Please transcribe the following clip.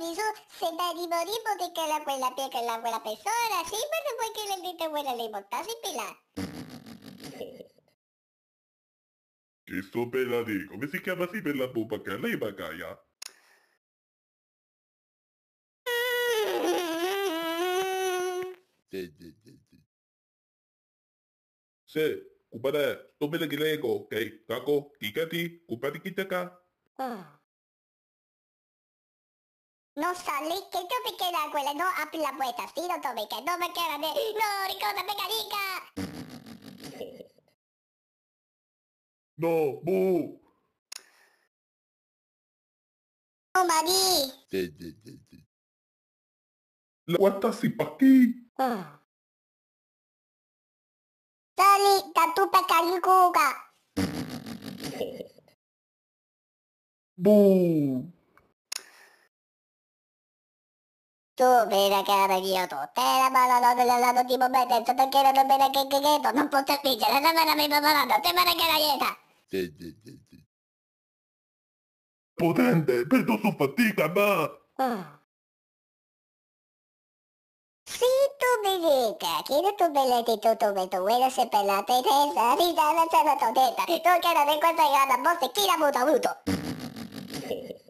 se hizo sentadimodismo de que la abuela pie que la abuela persona, sí, pero fue que le diste buena libertad sin pilar. Questo Bellani, come si chiama así pues, que la pupa che lei bagaia? Se, kupare, tumile gilego, kei, kako, kikati, de kitaka. No salí, que yo piqué la escuela, no abrí ah, la puerta, si no tomes, que no me queda de... ¡No, ricota, pecarica! No, bu. No, marí. Sí, la guata si pa' aquí. Ah. que tú tu ¡Boo! Subire che de io te la mano te la di momento te che non bene che che non posso la mano mi te mare la dieta potente ¡Pero su fatica ma ah. tu mi dica, tu y tutto me tu la se per la te testa, rita la sera tu tu che non in questa gara, te chi l'ha avuto avuto?